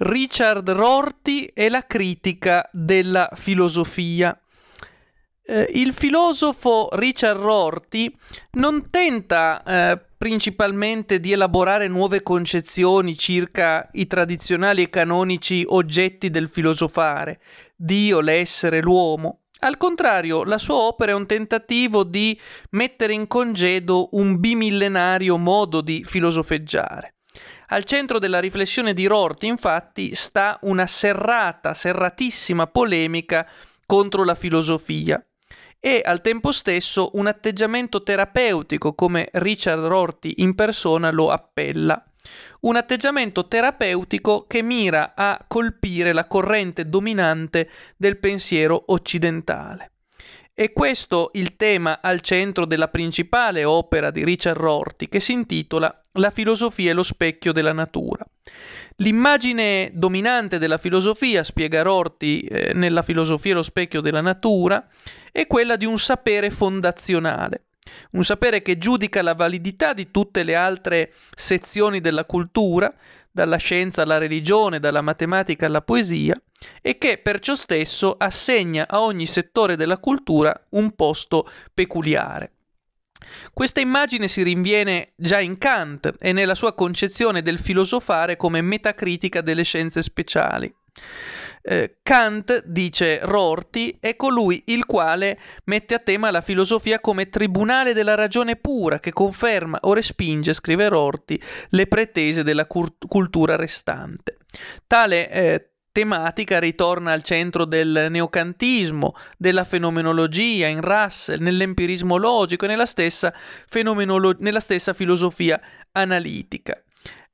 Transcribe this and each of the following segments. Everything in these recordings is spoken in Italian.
Richard Rorty e la critica della filosofia. Eh, il filosofo Richard Rorty non tenta eh, principalmente di elaborare nuove concezioni circa i tradizionali e canonici oggetti del filosofare, Dio, l'essere, l'uomo. Al contrario, la sua opera è un tentativo di mettere in congedo un bimillenario modo di filosofeggiare. Al centro della riflessione di Rorty, infatti, sta una serrata, serratissima polemica contro la filosofia e al tempo stesso un atteggiamento terapeutico come Richard Rorty in persona lo appella. Un atteggiamento terapeutico che mira a colpire la corrente dominante del pensiero occidentale. È questo il tema al centro della principale opera di Richard Rorty che si intitola La filosofia e lo specchio della natura. L'immagine dominante della filosofia, spiega Rorty eh, nella filosofia e lo specchio della natura, è quella di un sapere fondazionale, un sapere che giudica la validità di tutte le altre sezioni della cultura, dalla scienza alla religione, dalla matematica alla poesia, e che perciò stesso assegna a ogni settore della cultura un posto peculiare. Questa immagine si rinviene già in Kant e nella sua concezione del filosofare come metacritica delle scienze speciali. Eh, Kant, dice Rorty, è colui il quale mette a tema la filosofia come tribunale della ragione pura che conferma o respinge, scrive Rorty, le pretese della cult- cultura restante. Tale eh, tematica ritorna al centro del neocantismo, della fenomenologia in Russell, nell'empirismo logico e nella stessa, fenomenolo- nella stessa filosofia analitica.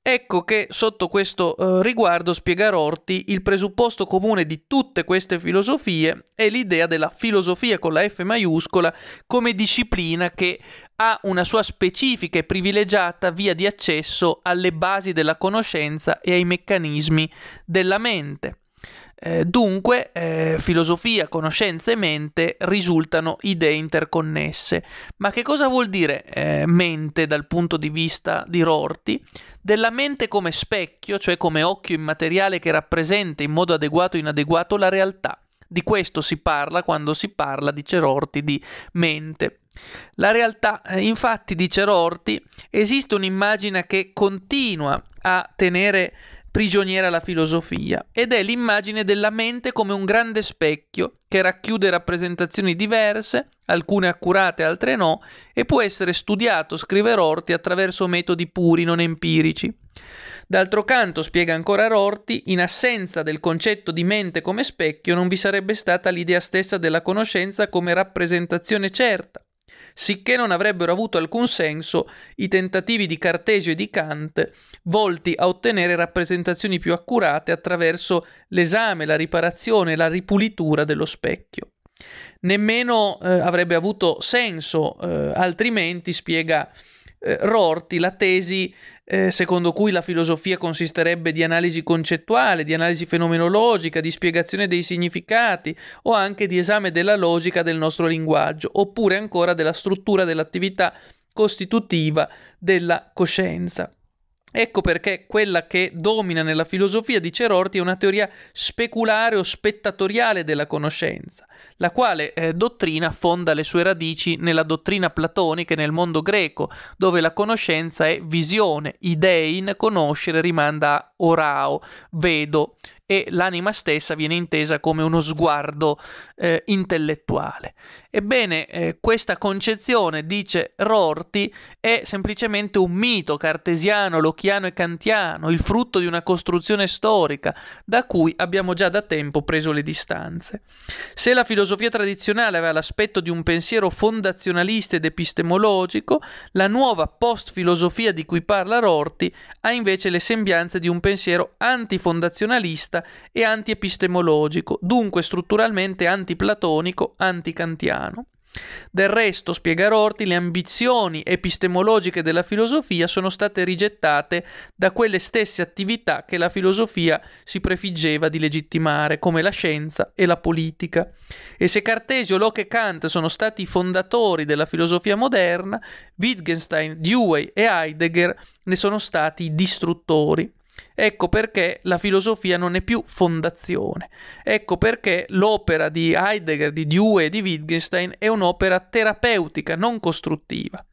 Ecco che sotto questo eh, riguardo, spiega Rorti, il presupposto comune di tutte queste filosofie è l'idea della filosofia con la F maiuscola come disciplina che ha una sua specifica e privilegiata via di accesso alle basi della conoscenza e ai meccanismi della mente. Eh, dunque, eh, filosofia, conoscenza e mente risultano idee interconnesse. Ma che cosa vuol dire eh, mente dal punto di vista di Rorty? Della mente come specchio, cioè come occhio immateriale che rappresenta in modo adeguato o inadeguato la realtà. Di questo si parla quando si parla, dice Rorty, di mente. La realtà, eh, infatti, dice Rorty, esiste un'immagine che continua a tenere prigioniera la filosofia, ed è l'immagine della mente come un grande specchio che racchiude rappresentazioni diverse, alcune accurate, altre no, e può essere studiato, scrive Rorty, attraverso metodi puri, non empirici. D'altro canto, spiega ancora Rorty, in assenza del concetto di mente come specchio non vi sarebbe stata l'idea stessa della conoscenza come rappresentazione certa sicché non avrebbero avuto alcun senso i tentativi di Cartesio e di Kant volti a ottenere rappresentazioni più accurate attraverso l'esame, la riparazione e la ripulitura dello specchio. Nemmeno eh, avrebbe avuto senso eh, altrimenti, spiega eh, Rorti la tesi eh, secondo cui la filosofia consisterebbe di analisi concettuale, di analisi fenomenologica, di spiegazione dei significati o anche di esame della logica del nostro linguaggio, oppure ancora della struttura dell'attività costitutiva della coscienza. Ecco perché quella che domina nella filosofia di Cerorti è una teoria speculare o spettatoriale della conoscenza, la quale eh, dottrina fonda le sue radici nella dottrina platonica e nel mondo greco, dove la conoscenza è visione, idein, conoscere rimanda a orao, vedo, e l'anima stessa viene intesa come uno sguardo eh, intellettuale. Ebbene, eh, questa concezione, dice Rorty, è semplicemente un mito cartesiano, lochiano e kantiano, il frutto di una costruzione storica da cui abbiamo già da tempo preso le distanze. Se la filosofia tradizionale aveva l'aspetto di un pensiero fondazionalista ed epistemologico, la nuova post-filosofia di cui parla Rorty ha invece le sembianze di un pensiero antifondazionalista materialista e antiepistemologico, dunque strutturalmente antiplatonico, anticantiano. Del resto, spiega Rorti, le ambizioni epistemologiche della filosofia sono state rigettate da quelle stesse attività che la filosofia si prefiggeva di legittimare, come la scienza e la politica. E se Cartesio, Locke e Kant sono stati i fondatori della filosofia moderna, Wittgenstein, Dewey e Heidegger ne sono stati i distruttori. Ecco perché la filosofia non è più fondazione. Ecco perché l'opera di Heidegger, di Dewey e di Wittgenstein è un'opera terapeutica, non costruttiva.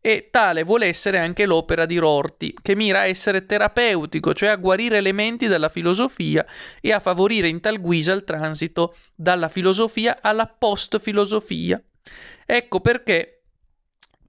E tale vuole essere anche l'opera di Rorty, che mira a essere terapeutico, cioè a guarire elementi dalla filosofia e a favorire in tal guisa il transito dalla filosofia alla post-filosofia. Ecco perché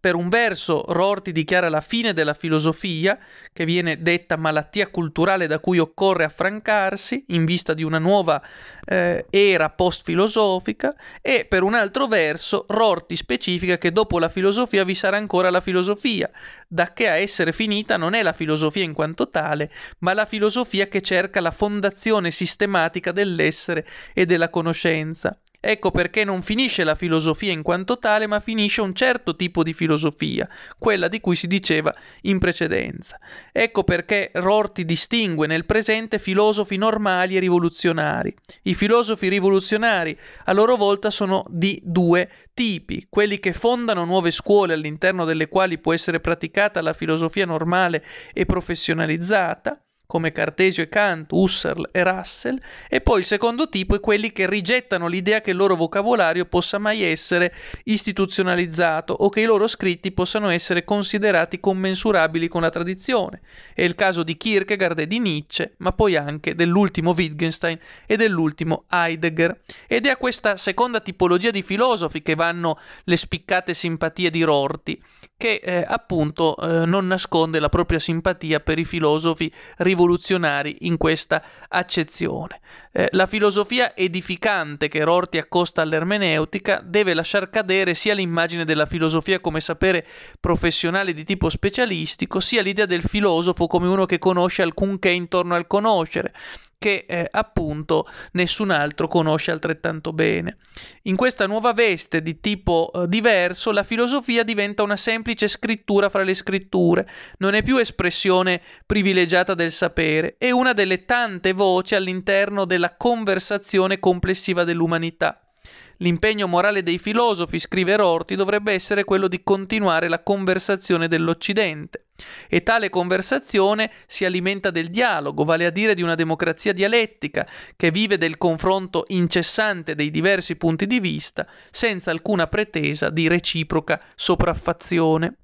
per un verso, Rorty dichiara la fine della filosofia, che viene detta malattia culturale da cui occorre affrancarsi in vista di una nuova eh, era post-filosofica, e per un altro verso, Rorty specifica che dopo la filosofia vi sarà ancora la filosofia, da che a essere finita non è la filosofia in quanto tale, ma la filosofia che cerca la fondazione sistematica dell'essere e della conoscenza. Ecco perché non finisce la filosofia in quanto tale, ma finisce un certo tipo di filosofia, quella di cui si diceva in precedenza. Ecco perché Rorty distingue nel presente filosofi normali e rivoluzionari. I filosofi rivoluzionari a loro volta sono di due tipi, quelli che fondano nuove scuole all'interno delle quali può essere praticata la filosofia normale e professionalizzata, come Cartesio e Kant, Husserl e Russell, e poi il secondo tipo è quelli che rigettano l'idea che il loro vocabolario possa mai essere istituzionalizzato o che i loro scritti possano essere considerati commensurabili con la tradizione. È il caso di Kierkegaard e di Nietzsche, ma poi anche dell'ultimo Wittgenstein e dell'ultimo Heidegger. Ed è a questa seconda tipologia di filosofi che vanno le spiccate simpatie di Rorty, che eh, appunto eh, non nasconde la propria simpatia per i filosofi rivoluzionari in questa accezione. Eh, la filosofia edificante che Rorti accosta all'ermeneutica deve lasciar cadere sia l'immagine della filosofia come sapere professionale di tipo specialistico, sia l'idea del filosofo come uno che conosce alcunché intorno al conoscere, che eh, appunto nessun altro conosce altrettanto bene. In questa nuova veste di tipo eh, diverso, la filosofia diventa una semplice scrittura fra le scritture, non è più espressione privilegiata del sapere, è una delle tante voci all'interno della conversazione complessiva dell'umanità. L'impegno morale dei filosofi, scrive Rorti, dovrebbe essere quello di continuare la conversazione dell'Occidente. E tale conversazione si alimenta del dialogo, vale a dire di una democrazia dialettica, che vive del confronto incessante dei diversi punti di vista, senza alcuna pretesa di reciproca sopraffazione.